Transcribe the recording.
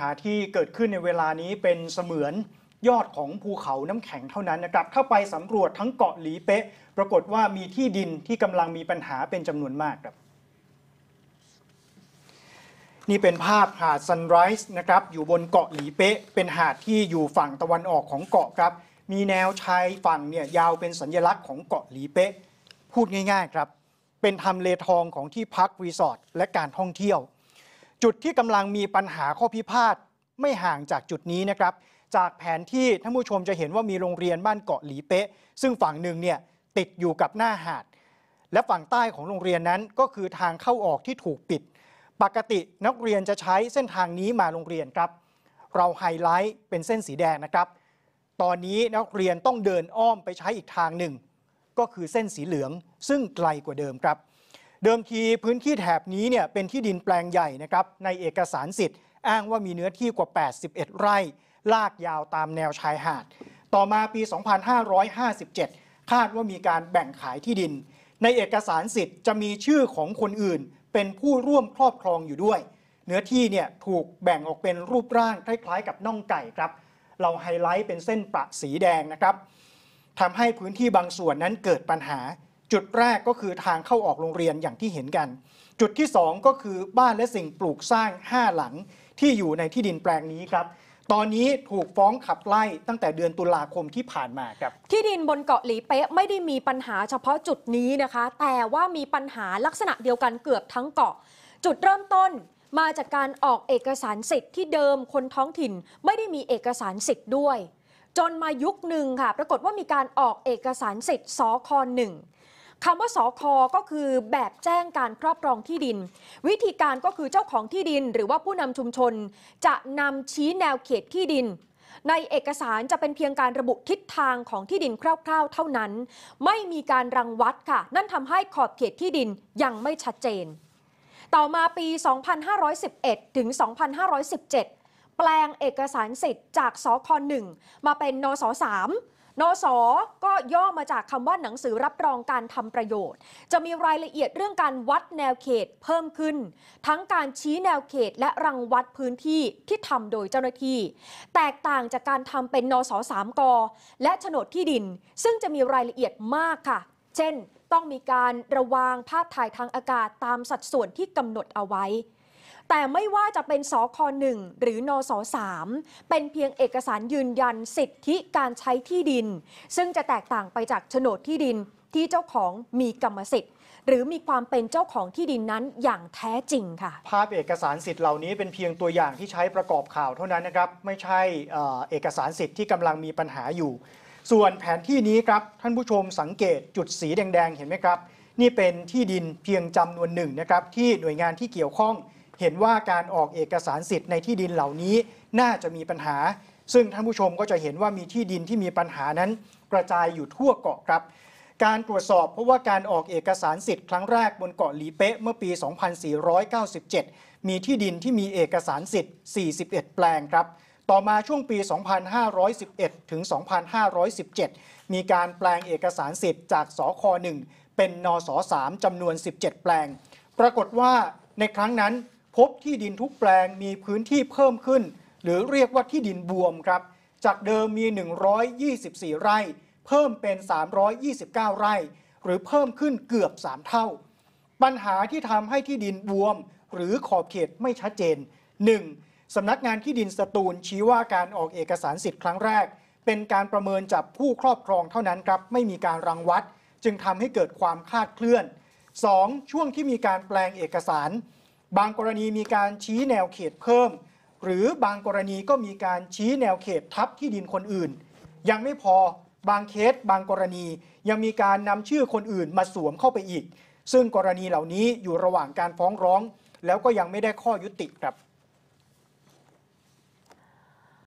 หาที่เกิดขึ้นในเวลานี้เป็นเสมือนยอดของภูเขาน้ำแข็งเท่านั้นนะครับถ้าไปสำรวจทั้งเกาะหลีเป๊ะปรากฏว่ามีที่ดินที่กำลังมีปัญหาเป็นจำนวนมากครับ นี่เป็นภาพหาดซันไรส์นะครับ อยู่บนเกาะหลีเป๊ะเป็นหาดที่อยู่ฝั่งตะวันออกของเกาะครับ มีแนวชายฝั่งเนี่ยยาวเป็นสัญลักษณ์ของเกาะหลีเป๊ะพูดง่ายๆครับ เป็นทำเลทองของที่พักรีสอร์ท และการท่องเที่ยวจุดที่กำลังมีปัญหาข้อพิพาทไม่ห่างจากจุดนี้นะครับ จากแผนที่ท่านผู้ชมจะเห็นว่ามีโรงเรียนบ้านเกาะหลีเป๊ะ ซึ่งฝั่งหนึ่งเนี่ยติดอยู่กับหน้าหาด และฝั่งใต้ของโรงเรียนนั้นก็คือทางเข้าออกที่ถูกปิด ปกตินักเรียนจะใช้เส้นทางนี้มาโรงเรียนครับ เราไฮไลท์เป็นเส้นสีแดงนะครับตอนนี้นักเรียนต้องเดินอ้อมไปใช้อีกทางหนึ่งก็คือเส้นสีเหลืองซึ่งไกลกว่าเดิมครับเดิมทีพื้นที่แถบนี้เนี่ยเป็นที่ดินแปลงใหญ่นะครับในเอกสารสิทธิ์อ้างว่ามีเนื้อที่กว่า 81 ไร่ ลากยาวตามแนวชายหาด ต่อมาปี 2557 คาดว่ามีการแบ่งขายที่ดิน ในเอกสารสิทธิ์ จะมีชื่อของคนอื่นเป็นผู้ร่วมครอบครองอยู่ด้วย เนื้อที่เนี่ยถูกแบ่งออกเป็นรูปร่าง คล้ายๆ กับน่องไก่ครับ เราไฮไลท์เป็นเส้นประสีแดงนะครับทำให้พื้นที่บางส่วนนั้นเกิดปัญหาจุดแรกก็คือทางเข้าออกโรงเรียนอย่างที่เห็นกัน จุดที่2ก็คือบ้านและสิ่งปลูกสร้าง 5 หลังที่อยู่ในที่ดินแปลงนี้ครับ ตอนนี้ถูกฟ้องขับไล่ตั้งแต่เดือนตุลาคมที่ผ่านมาครับ ที่ดินบนเกาะหลีเป๊ะไม่ได้มีปัญหาเฉพาะจุดนี้นะคะ แต่ว่ามีปัญหาลักษณะเดียวกันเกือบทั้งเกาะ จุดเริ่มต้น มาจากการออกเอกสารสิทธิ์ที่เดิมคนท้องถิ่นไม่ได้มีเอกสารสิทธิ์ด้วย จนมายุคหนึ่งค่ะ ปรากฏว่ามีการออกเอกสารสิทธิ์สคหนึ่งคำว่าสอคอก็คือแบบแจ้งการครอบครองที่ดิน วิธีการก็คือเจ้าของที่ดินหรือว่าผู้นำชุมชน จะนำชี้แนวเขตที่ดิน ในเอกสารจะเป็นเพียงการระบุทิศทางของที่ดินคร่าวๆเท่านั้น ไม่มีการรังวัดค่ะ นั่นทำให้ขอบเขตที่ดินยังไม่ชัดเจน ต่อมาปี 2511 ถึง 2517 แปลงเอกสารสิทธิ์จากสคหนึ่งมาเป็นนสส3นสก็ย่อมาจากคำว่าหนังสือรับรองการทำประโยชน์ จะมีรายละเอียดเรื่องการวัดแนวเขตเพิ่มขึ้น ทั้งการชี้แนวเขตและรังวัดพื้นที่ที่ทำโดยเจ้าหน้าที่แตกต่างจากการทำเป็นนสสามกและโฉนดที่ดิน ซึ่งจะมีรายละเอียดมากค่ะ เช่น ต้องมีการระวางภาพถ่ายทางอากาศตามสัดส่วนที่กำหนดเอาไว้แต่ไม่ว่าจะเป็นสคหนึ่งหรือนสสามเป็นเพียงเอกสารยืนยันสิทธิการใช้ที่ดิน ซึ่งจะแตกต่างไปจากโฉนดที่ดินที่เจ้าของมีกรรมสิทธิ์หรือมีความเป็นเจ้าของที่ดินนั้นอย่างแท้จริงค่ะ ภาพเอกสารสิทธิ์เหล่านี้เป็นเพียงตัวอย่างที่ใช้ประกอบข่าวเท่านั้นนะครับไม่ใช่เอกสารสิทธิ์ที่กำลังมีปัญหาอยู่ ส่วนแผนที่นี้ครับท่านผู้ชมสังเกตจุดสีแดงๆเห็นไหมครับ นี่เป็นที่ดินเพียงจำนวนหนึ่งนะครับที่หน่วยงานที่เกี่ยวข้องเห็นว่าการออกเอกสารสิทธิ์ในที่ดินเหล่านี้น่าจะมีปัญหา ซึ่งท่านผู้ชมก็จะเห็นว่ามีที่ดินที่มีปัญหานั้น กระจายอยู่ทั่วเกาะครับ การตรวจสอบเพราะว่าการออกเอกสารสิทธิ์ครั้งแรกบนเกาะหลีเป๊ะเมื่อปี 2497 มีที่ดินที่มีเอกสารสิทธิ์ 41 แปลงครับ ต่อมาช่วงปี 2511ถึง2517 มีการแปลงเอกสารสิทธิ์จากสค1เป็นนส3จำนวน 17 แปลง ปรากฏว่าในครั้งนั้นพบที่ดินทุกแปลงมีพื้นที่เพิ่มขึ้น หรือเรียกว่าที่ดินบวมครับ จากเดิมมี 124 ไร่ เพิ่มเป็น 329 ไร่ หรือเพิ่มขึ้นเกือบ3เท่า ปัญหาที่ทำให้ที่ดินบวม หรือขอบเขตไม่ชัดเจน 1. สำนักงานที่ดินสตูลชี้ว่าการออกเอกสารสิทธิ์ครั้งแรก เป็นการประเมินจากผู้ครอบครองเท่านั้นครับไม่มีการรังวัดจึงทำให้เกิดความคลาดเคลื่อน 2. ช่วงที่มีการแปลงเอกสารบางกรณีมีการชี้แนวเขตเพิ่ม หรือบางกรณีก็มีการชี้แนวเขตทับที่ดินคนอื่น ยังไม่พอบางเคสบางกรณียังมีการนำชื่อคนอื่นมาสวมเข้าไปอีก ซึ่งกรณีเหล่านี้อยู่ระหว่างการฟ้องร้อง แล้วก็ยังไม่ได้ข้อยุติครับ